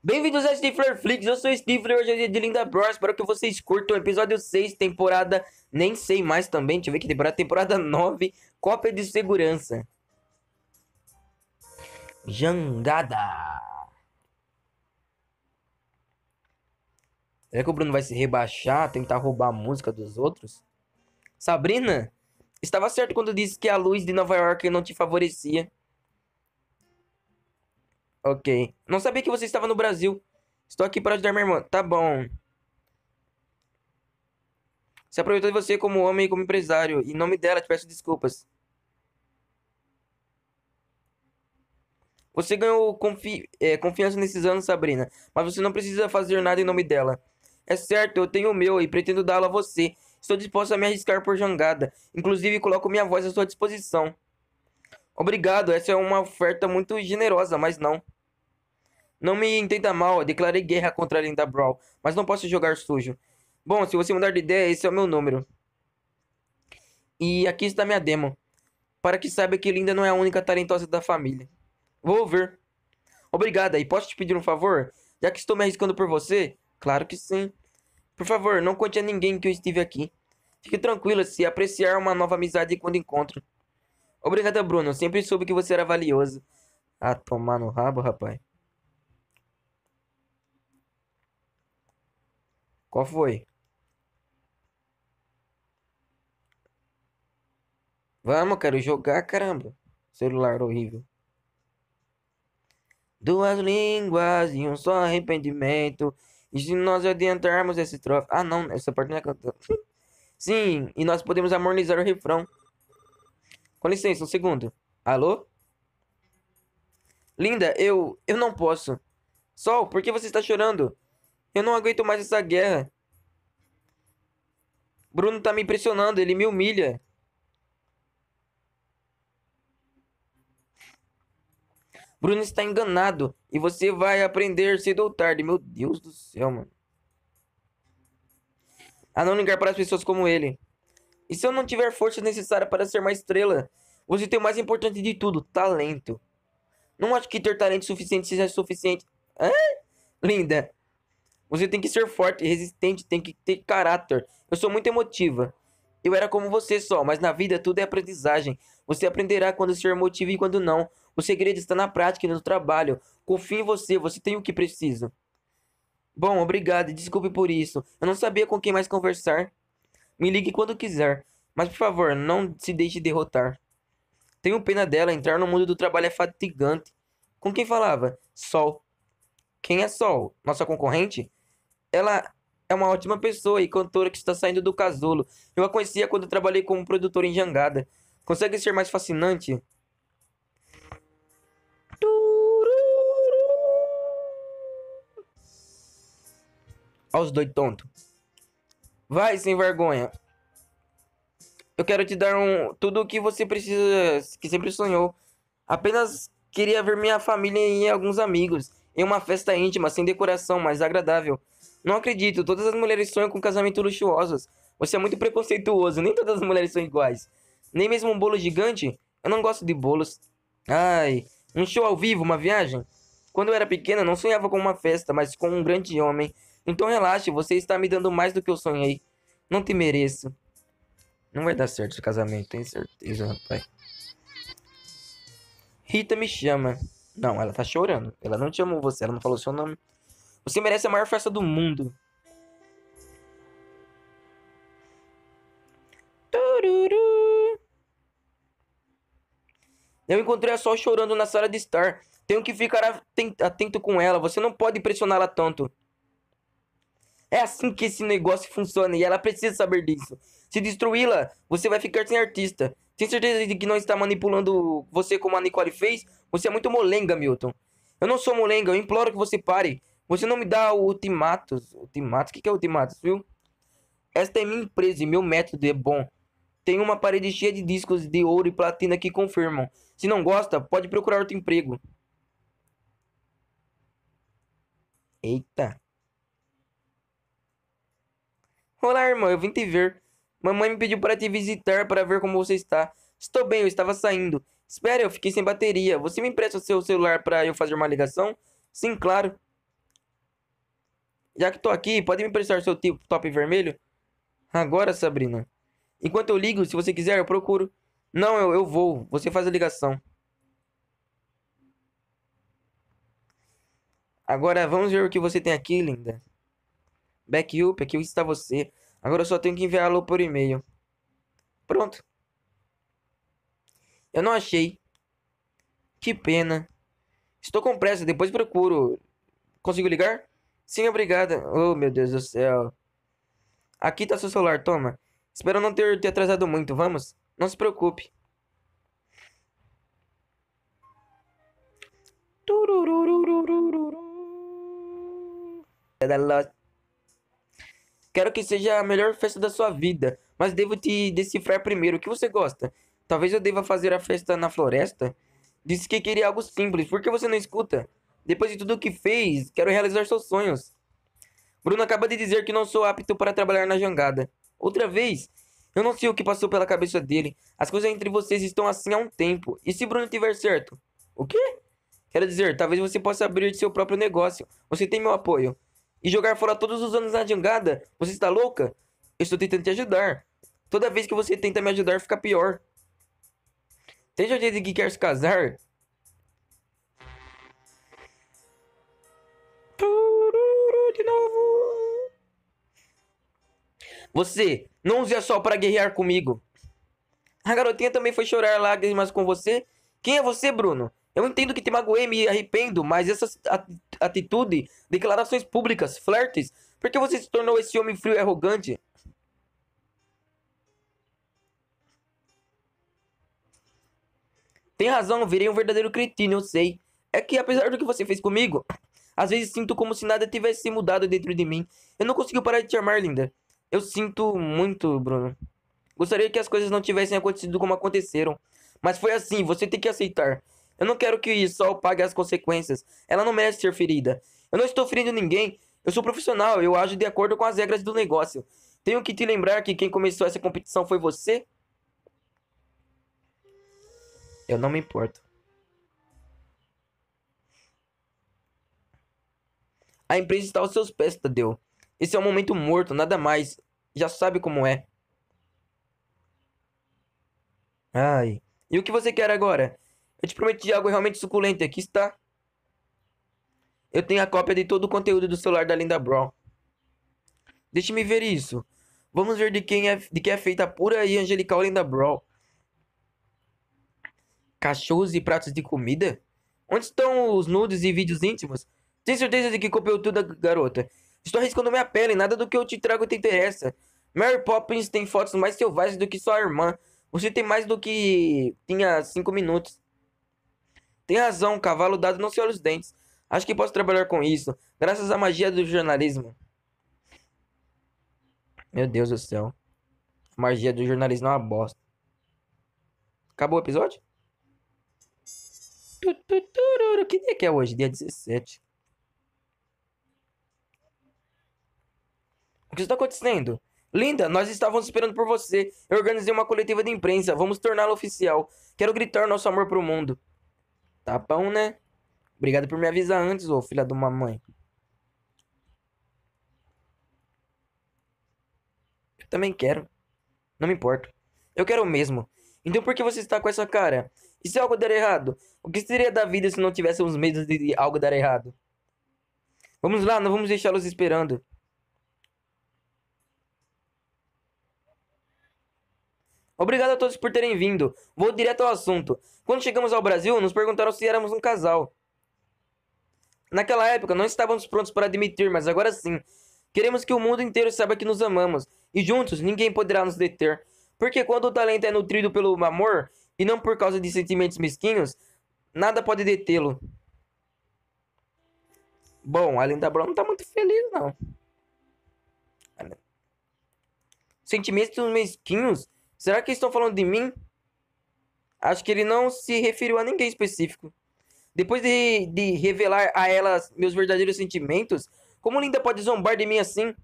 Bem-vindos a Stifler Flix, eu sou o Stifler, hoje é dia de Linda Bros, espero que vocês curtam o episódio 6, temporada, nem sei mais também, deixa eu ver que temporada, temporada 9, cópia de segurança. Jangada. Será que o Bruno vai se rebaixar, tentar roubar a música dos outros? Sabrina, estava certo quando disse que a luz de Nova York não te favorecia. Ok. Não sabia que você estava no Brasil. Estou aqui para ajudar minha irmã. Tá bom. Se aproveitou de você como homem e como empresário. Em nome dela, te peço desculpas. Você ganhou confi é, confiança nesses anos, Sabrina. Mas você não precisa fazer nada em nome dela. É certo, eu tenho o meu e pretendo dá-lo a você. Estou disposto a me arriscar por jangada. Inclusive, coloco minha voz à sua disposição. Obrigado, essa é uma oferta muito generosa, mas não. Não me entenda mal, declarei guerra contra a Linda Brawl, mas não posso jogar sujo. Bom, se você mudar de ideia, esse é o meu número. E aqui está minha demo. Para que saiba que Linda não é a única talentosa da família. Vou ver. Obrigada, e posso te pedir um favor? Já que estou me arriscando por você? Claro que sim. Por favor, não conte a ninguém que eu estive aqui. Fique tranquila se apreciar uma nova amizade quando encontro. Obrigada, Bruno. Sempre soube que você era valioso. Ah, tomar no rabo, rapaz. Qual foi? Vamos, quero jogar, caramba. Celular horrível. Duas línguas e um só arrependimento. E se nós adiantarmos esse troço. Ah, não, essa parte não é cantada. Sim, e nós podemos harmonizar o refrão. Com licença, um segundo. Alô? Linda, eu. Eu não posso. Sol, por que você está chorando? Eu não aguento mais essa guerra. Bruno tá me impressionando, ele me humilha. Bruno está enganado e você vai aprender cedo ou tarde. Meu Deus do céu, mano. A não ligar para as pessoas como ele. E se eu não tiver força necessária para ser uma estrela, você tem o mais importante de tudo, talento. Não acho que ter talento suficiente seja suficiente. Hã? Linda, você tem que ser forte, e resistente, tem que ter caráter. Eu sou muito emotiva. Eu era como você só, mas na vida tudo é aprendizagem. Você aprenderá quando ser emotivo e quando não. O segredo está na prática e no trabalho. Confie em você, você tem o que precisa. Bom, obrigado, desculpe por isso. Eu não sabia com quem mais conversar. Me ligue quando quiser, mas por favor, não se deixe derrotar. Tenho pena dela, entrar no mundo do trabalho é fatigante. Com quem falava? Sol. Quem é Sol? Nossa concorrente? ela é uma ótima pessoa e cantora que está saindo do casulo. Eu a conhecia quando trabalhei como produtor em Jangada. Consegue ser mais fascinante? Olha os dois tontos. Vai, sem vergonha. Eu quero te dar um tudo o que você precisa, que sempre sonhou. Apenas queria ver minha família e alguns amigos em uma festa íntima, sem decoração, mas agradável. Não acredito, todas as mulheres sonham com casamento luxuosos. Você é muito preconceituoso, nem todas as mulheres são iguais. Nem mesmo um bolo gigante? Eu não gosto de bolos. Ai, um show ao vivo, uma viagem? Quando eu era pequena, não sonhava com uma festa, mas com um grande homem. Então relaxe, você está me dando mais do que eu sonhei. Não te mereço. Não vai dar certo esse casamento, tenho certeza, rapaz. Rita me chama. Não, ela tá chorando. Ela não te amou você, ela não falou seu nome. Você merece a maior festa do mundo. Eu encontrei a Sol chorando na sala de estar. Tenho que ficar atento com ela. Você não pode pressioná-la tanto. É assim que esse negócio funciona e ela precisa saber disso. Se destruí-la, você vai ficar sem artista. Tem certeza de que não está manipulando você como a Nicole fez? Você é muito molenga, Milton. Eu não sou molenga, eu imploro que você pare. Você não me dá o ultimato, O que, que é ultimato, viu? Esta é minha empresa e meu método é bom. Tem uma parede cheia de discos de ouro e platina que confirmam. Se não gosta, pode procurar outro emprego. Eita. Olá, irmão. Eu vim te ver. Mamãe me pediu para te visitar para ver como você está. Estou bem, eu estava saindo. Espera, eu fiquei sem bateria. Você me empresta o seu celular para eu fazer uma ligação? Sim, claro. Já que tô aqui, pode me emprestar seu top vermelho? Agora, Sabrina. Enquanto eu ligo, se você quiser, eu procuro. Não, eu, eu vou. Você faz a ligação. Agora vamos ver o que você tem aqui, linda. Back up, aqui está você. Agora eu só tenho que enviá-lo por e-mail. Pronto. Eu não achei. Que pena. Estou com pressa, depois procuro. Consigo ligar? Sim, obrigado. Oh, meu Deus do céu. Aqui tá seu celular, toma. Espero não ter te atrasado muito, vamos? Não se preocupe. Quero que seja a melhor festa da sua vida, mas devo te decifrar primeiro. O que você gosta? Talvez eu deva fazer a festa na floresta? Disse que queria algo simples, por que você não escuta? Depois de tudo o que fez, quero realizar seus sonhos. Bruno acaba de dizer que não sou apto para trabalhar na jangada. Outra vez, eu não sei o que passou pela cabeça dele. As coisas entre vocês estão assim há um tempo. E se Bruno tiver certo? O quê? Quero dizer, talvez você possa abrir seu próprio negócio. Você tem meu apoio. E jogar fora todos os anos na jangada? Você está louca? Eu estou tentando te ajudar. Toda vez que você tenta me ajudar, fica pior. Tem o dia de que quer se casar, novo. Você, não use a sol para guerrear comigo. A garotinha também foi chorar lágrimas com você. Quem é você, Bruno? Eu entendo que te magoei, me arrependo, mas essa atitude, declarações públicas, flertes, por que você se tornou esse homem frio e arrogante? Tem razão, virei um verdadeiro cretino, eu sei. É que apesar do que você fez comigo, às vezes sinto como se nada tivesse mudado dentro de mim. Eu não consigo parar de te amar, linda. Eu sinto muito, Bruno. Gostaria que as coisas não tivessem acontecido como aconteceram. Mas foi assim, você tem que aceitar. Eu não quero que o Sol pague as consequências. Ela não merece ser ferida. Eu não estou ferindo ninguém. Eu sou profissional, eu ajo de acordo com as regras do negócio. Tenho que te lembrar que quem começou essa competição foi você? Eu não me importo. A empresa está aos seus pés, Tadeu. Esse é um momento morto, nada mais. Já sabe como é. Ai. E o que você quer agora? Eu te prometi algo realmente suculento. Aqui está. Eu tenho a cópia de todo o conteúdo do celular da Linda Brown. Deixe-me ver isso. Vamos ver de quem é, de quem é feita a pura e angelical Linda Brown. Cachorros e pratos de comida? Onde estão os nudes e vídeos íntimos? Tem certeza de que copiou tudo, garota? Estou arriscando minha pele, nada do que eu te trago te interessa. Mary Poppins tem fotos mais selvagens do que sua irmã. Você tem mais do que tinha cinco minutos. Tem razão, cavalo dado não se olha os dentes. Acho que posso trabalhar com isso, graças à magia do jornalismo. Meu Deus do céu. magia do jornalismo é uma bosta. Acabou o episódio? Que dia que é hoje? Dia 17. que está acontecendo? Linda, nós estávamos esperando por você. Eu organizei uma coletiva de imprensa. Vamos torná-la oficial. Quero gritar nosso amor pro mundo. Tá bom, né? Obrigado por me avisar antes, ô filha de uma mãe. Eu também quero. Não me importo. Eu quero mesmo. Então por que você está com essa cara? E se algo der errado? O que seria da vida se não tivéssemos medo de algo dar errado? Vamos lá, não vamos deixá-los esperando. Obrigado a todos por terem vindo. Vou direto ao assunto. Quando chegamos ao Brasil, nos perguntaram se éramos um casal. Naquela época, não estávamos prontos para admitir, mas agora sim. Queremos que o mundo inteiro saiba que nos amamos, e juntos ninguém poderá nos deter. Porque quando o talento é nutrido pelo amor, e não por causa de sentimentos mesquinhos, nada pode detê-lo. Bom, a Linda Brown não está muito feliz, não. Sentimentos mesquinhos Será que estão falando de mim? Acho que ele não se referiu a ninguém específico. Depois de, de revelar a ela meus verdadeiros sentimentos, como Linda pode zombar de mim assim?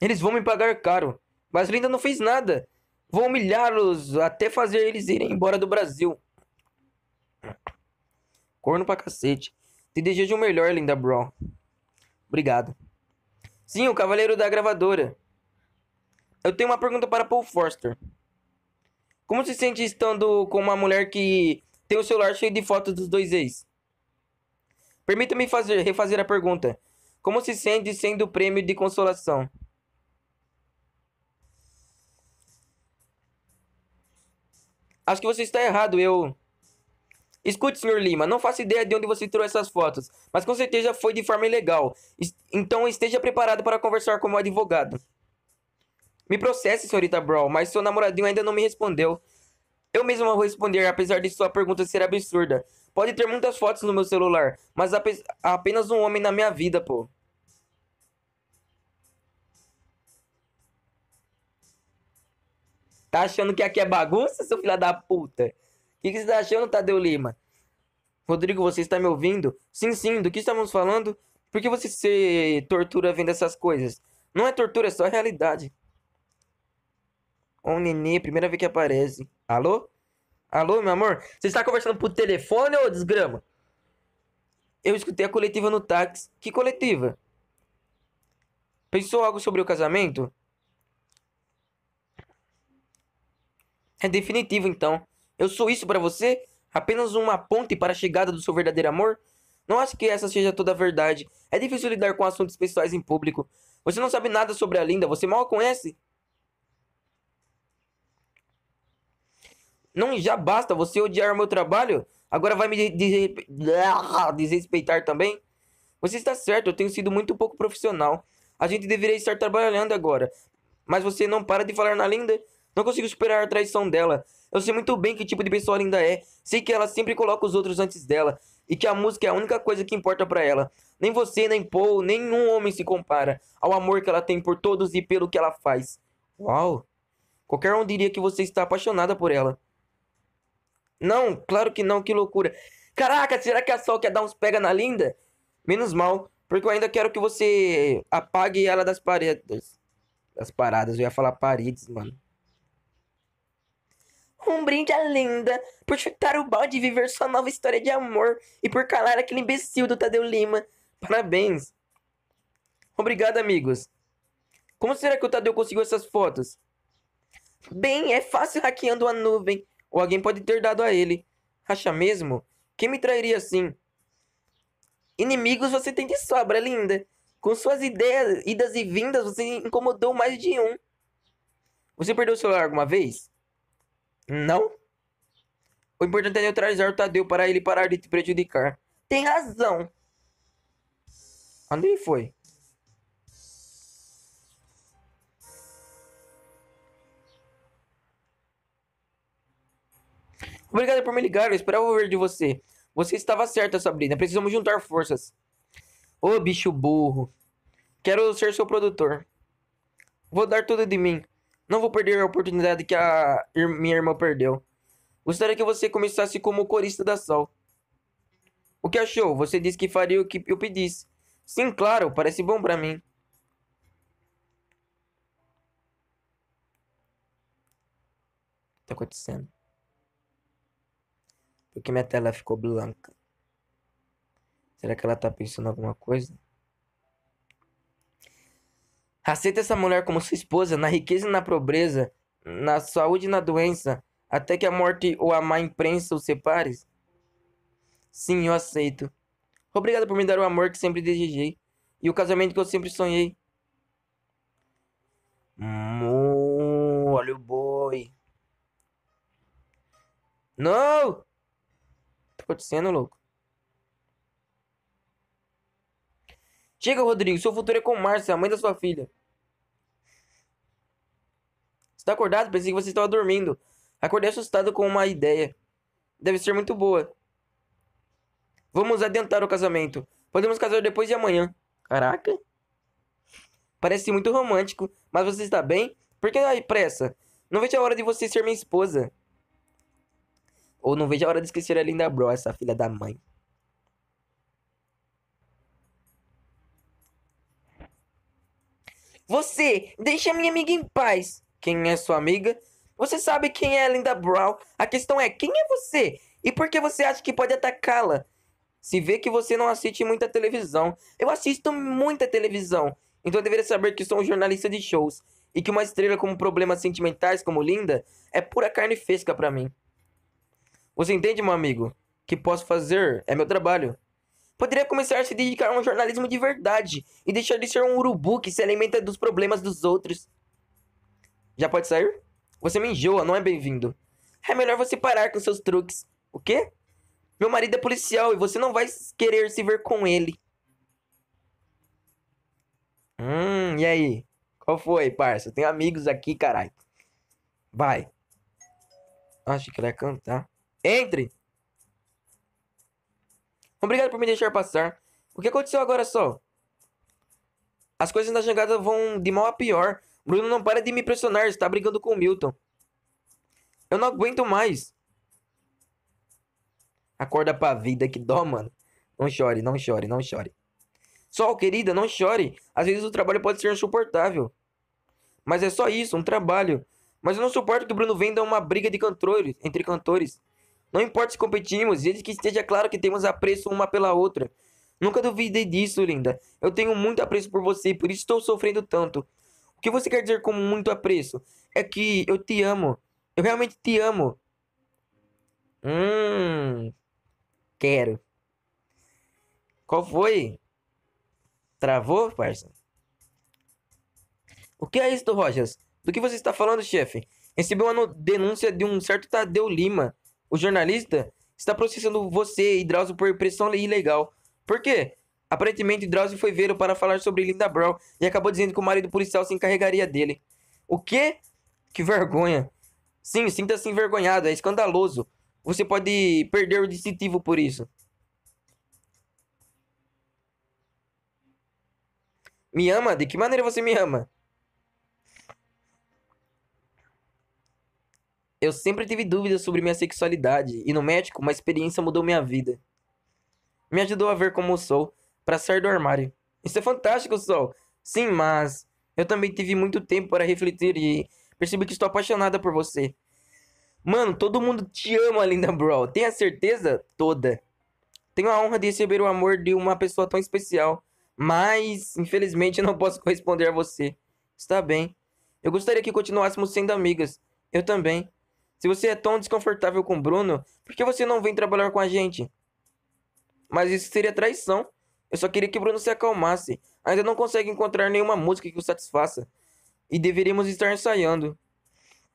Eles vão me pagar caro. Mas Linda não fez nada. Vou humilhá-los até fazer eles irem embora do Brasil. Corno pra cacete. Te desejo o melhor, Linda Brown. Obrigado. Sim, o Cavaleiro da Gravadora. Eu tenho uma pergunta para Paul Forster. Como se sente estando com uma mulher que tem o celular cheio de fotos dos dois ex? Permita-me fazer, refazer a pergunta. Como se sente sendo prêmio de consolação? Acho que você está errado, eu. Escute, Sr. Lima, não faço ideia de onde você tirou essas fotos, mas com certeza foi de forma ilegal. Então esteja preparado para conversar como advogado. Me processe, senhorita Brawl, mas seu namoradinho ainda não me respondeu. Eu mesmo vou responder, apesar de sua pergunta ser absurda. Pode ter muitas fotos no meu celular, mas apenas um homem na minha vida, pô. Tá achando que aqui é bagunça, seu filho da puta? O que, que você tá achando, Tadeu Lima? Rodrigo, você está me ouvindo? Sim, sim, do que estamos falando? Por que você se tortura vendo essas coisas? Não é tortura, é só realidade. Ô o nenê, primeira vez que aparece. Alô? Alô, meu amor? Você está conversando por telefone ou desgrama? Eu escutei a coletiva no táxi. Que coletiva? Pensou algo sobre o casamento? É definitivo, então. Eu sou isso para você? Apenas uma ponte para a chegada do seu verdadeiro amor? Não acho que essa seja toda a verdade. É difícil lidar com assuntos pessoais em público. Você não sabe nada sobre a Linda, você mal a conhece? Não já basta você odiar meu trabalho? Agora vai me desrespeitar também? Você está certo, eu tenho sido muito pouco profissional. A gente deveria estar trabalhando agora. Mas você não para de falar na linda. Não consigo superar a traição dela. Eu sei muito bem que tipo de pessoa a linda é. Sei que ela sempre coloca os outros antes dela. E que a música é a única coisa que importa para ela. Nem você, nem Paul, nenhum homem se compara ao amor que ela tem por todos e pelo que ela faz. Uau! Qualquer um diria que você está apaixonada por ela. Não, claro que não, que loucura. Caraca, será que a Sol quer dar uns pega na Linda? Menos mal, porque eu ainda quero que você apague ela das paredes. Das paradas, eu ia falar paredes, mano. Um brinde à linda por chutar o balde e viver sua nova história de amor e por calar aquele imbecil do Tadeu Lima. Parabéns. Obrigado, amigos. Como será que o Tadeu conseguiu essas fotos? Bem, é fácil hackeando a nuvem ou alguém pode ter dado a ele. Acha mesmo? Quem me trairia assim? Inimigos você tem de sobra, linda. Com suas ideias, idas e vindas, você incomodou mais de um. Você perdeu o celular alguma vez? Não? O importante é neutralizar o Tadeu para ele parar de te prejudicar. Tem razão. Onde ele foi? Obrigado por me ligar, eu esperava ouvir de você. Você estava certa, Sabrina. Precisamos juntar forças. Ô oh, bicho burro. Quero ser seu produtor. Vou dar tudo de mim. Não vou perder a oportunidade que a minha irmã perdeu. Gostaria que você começasse como corista da Sol. O que achou? Você disse que faria o que eu pedisse. Sim, claro, parece bom para mim. Tá acontecendo? Por que minha tela ficou branca? Será que ela tá pensando alguma coisa? Aceita essa mulher como sua esposa, na riqueza e na pobreza, na saúde e na doença, até que a morte ou a má imprensa os separe? Sim, eu aceito. Obrigado por me dar o amor que sempre desejei e o casamento que eu sempre sonhei. Hum, olha o boi. Não! acontecendo, louco? Chega, Rodrigo. Seu futuro é com Márcia, é a mãe da sua filha. Está acordado? Pensei que você estava dormindo. Acordei assustado com uma ideia. Deve ser muito boa. Vamos adiantar o casamento. Podemos casar depois de amanhã. Caraca. Parece muito romântico, mas você está bem? Por que a pressa? Não vejo a hora de você ser minha esposa. Ou não vejo a hora de esquecer a linda bro, essa filha da mãe. Você, deixa minha amiga em paz. Quem é sua amiga? Você sabe quem é a Linda Brown. A questão é, quem é você? E por que você acha que pode atacá-la? Se vê que você não assiste muita televisão. Eu assisto muita televisão. Então eu deveria saber que sou um jornalista de shows. E que uma estrela com problemas sentimentais como Linda é pura carne fresca para mim. Você entende, meu amigo? O Que posso fazer é meu trabalho. Poderia começar a se dedicar a um jornalismo de verdade e deixar de ser um urubu que se alimenta dos problemas dos outros. Já pode sair? Você me enjoa, não é bem-vindo. É melhor você parar com seus truques. O quê? Meu marido é policial e você não vai querer se ver com ele. Hum, e aí? Qual foi, parça? Tem amigos aqui, caralho. Vai. Acho que ele vai cantar. Entre! Obrigado por me deixar passar. O que aconteceu agora só? As coisas na jangada vão de mal a pior. Bruno não para de me pressionar, está brigando com o Milton. Eu não aguento mais. Acorda pra vida, que dó, mano. Não chore, não chore, não chore. Sol, querida, não chore. Às vezes o trabalho pode ser insuportável. Mas é só isso, um trabalho. Mas eu não suporto que o Bruno venda uma briga de cantores, entre cantores. Não importa se competimos, desde que esteja claro que temos apreço uma pela outra. Nunca duvidei disso, linda. Eu tenho muito apreço por você e por isso estou sofrendo tanto. O que você quer dizer com muito apreço? É que eu te amo. Eu realmente te amo. Hum. Quero. Qual foi? Travou, parça? O que é isso, Rojas? Do que você está falando, chefe? Recebi uma denúncia de um certo Tadeu Lima o jornalista está processando você e Drauzio por pressão ilegal. Por quê? Aparentemente, Drauzio foi vê-lo para falar sobre Linda Brown e acabou dizendo que o marido policial se encarregaria dele. O quê? Que vergonha. Sim, sinta-se envergonhado, é escandaloso. Você pode perder o distintivo por isso. Me ama? De que maneira você me ama? Eu sempre tive dúvidas sobre minha sexualidade e no médico uma experiência mudou minha vida. Me ajudou a ver como sou, para sair do armário. Isso é fantástico, Sol. Sim, mas eu também tive muito tempo para refletir e percebi que estou apaixonada por você. Mano, todo mundo te ama, linda bro. Tenha certeza toda. Tenho a honra de receber o amor de uma pessoa tão especial, mas infelizmente não posso corresponder a você. Está bem. Eu gostaria que continuássemos sendo amigas. Eu também. Se você é tão desconfortável com o Bruno, por que você não vem trabalhar com a gente? Mas isso seria traição. Eu só queria que o Bruno se acalmasse. Ainda não consegue encontrar nenhuma música que o satisfaça. E deveríamos estar ensaiando.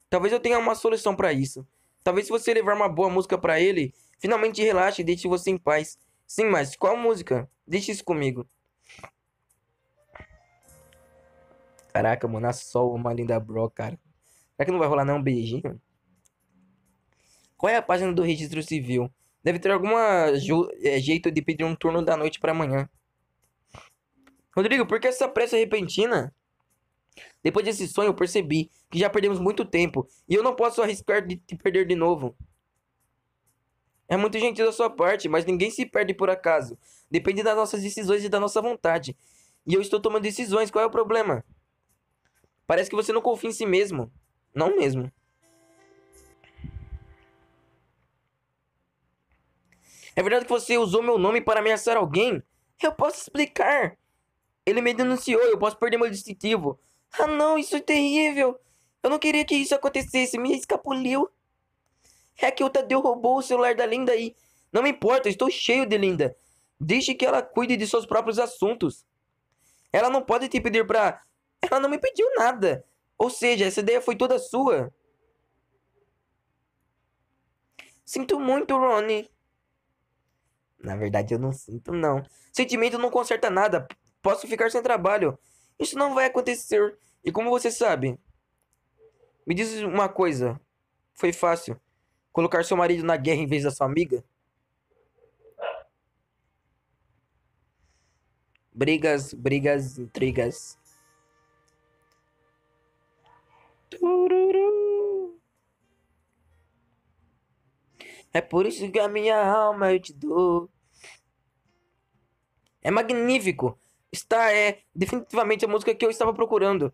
Talvez eu tenha uma solução para isso. Talvez se você levar uma boa música para ele, finalmente relaxe e deixe você em paz. Sim, mas qual música? Deixe isso comigo. Caraca, mano, a sol, uma linda bro, cara. Será que não vai rolar nem um beijinho? Qual é a página do registro civil? Deve ter algum é, jeito de pedir um turno da noite para amanhã. Rodrigo, por que essa pressa repentina? Depois desse sonho, eu percebi que já perdemos muito tempo e eu não posso arriscar de te perder de novo. É muito gentil da sua parte, mas ninguém se perde por acaso. Depende das nossas decisões e da nossa vontade. E eu estou tomando decisões, qual é o problema? Parece que você não confia em si mesmo. Não mesmo. É verdade que você usou meu nome para ameaçar alguém? Eu posso explicar. Ele me denunciou, eu posso perder meu distintivo. Ah não, isso é terrível. Eu não queria que isso acontecesse, me escapuliu. É que o Tadeu roubou o celular da Linda e... Não me importa, estou cheio de Linda. Deixe que ela cuide de seus próprios assuntos. Ela não pode te pedir pra... Ela não me pediu nada. Ou seja, essa ideia foi toda sua. Sinto muito, Ronnie. Na verdade, eu não sinto, não. Sentimento não conserta nada. Posso ficar sem trabalho. Isso não vai acontecer. E como você sabe? Me diz uma coisa. Foi fácil colocar seu marido na guerra em vez da sua amiga? Brigas, brigas, intrigas. É por isso que a minha alma eu te dou. É magnífico. Está é definitivamente a música que eu estava procurando.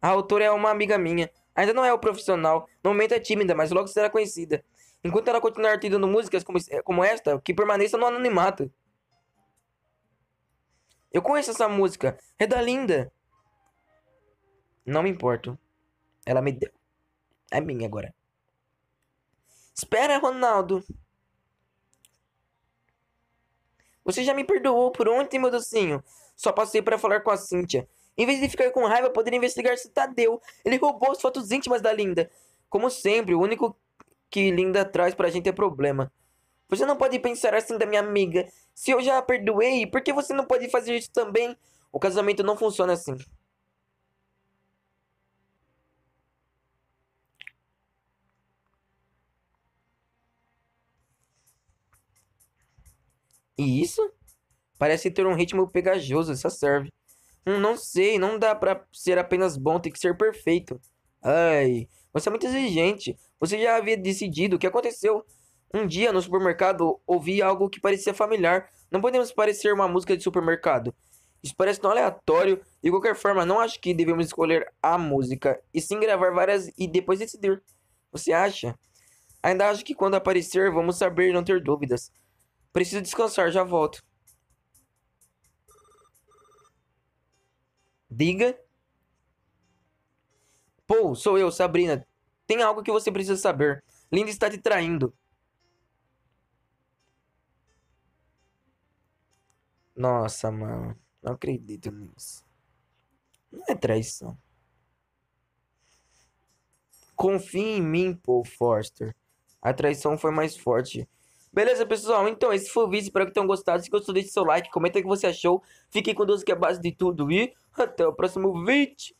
A autora é uma amiga minha. Ainda não é o profissional, no momento é tímida, mas logo será conhecida. Enquanto ela continuar articulando músicas como, como esta, que permaneça no anonimato. Eu conheço essa música. É da Linda. Não me importo. Ela me deu. É minha agora. Espera, Ronaldo. Você já me perdoou por ontem, meu docinho. Só passei para falar com a Cíntia. Em vez de ficar com raiva, poderia investigar se Tadeu. Ele roubou as fotos íntimas da Linda. Como sempre, o único que Linda traz pra gente é problema. Você não pode pensar assim da minha amiga. Se eu já a perdoei, por que você não pode fazer isso também? O casamento não funciona assim. E isso parece ter um ritmo pegajoso, essa serve. Hum, não sei, não dá para ser apenas bom, tem que ser perfeito. Ai, você é muito exigente. Você já havia decidido o que aconteceu. Um dia no supermercado ouvi algo que parecia familiar. Não podemos parecer uma música de supermercado. Isso parece tão aleatório. De qualquer forma, não acho que devemos escolher a música e sim gravar várias e depois decidir. Você acha? Ainda acho que quando aparecer vamos saber não ter dúvidas. Preciso descansar, já volto. Diga. Pô, sou eu, Sabrina. Tem algo que você precisa saber. Linda está te traindo. Nossa, mano. Não acredito nisso. Não é traição. Confie em mim, Paul Forster. A traição foi mais forte. Beleza, pessoal? Então, esse foi o vídeo. Espero que tenham gostado. Se gostou, deixe seu like, comenta o que você achou. Fiquem com Deus, que é a base de tudo. E até o próximo vídeo.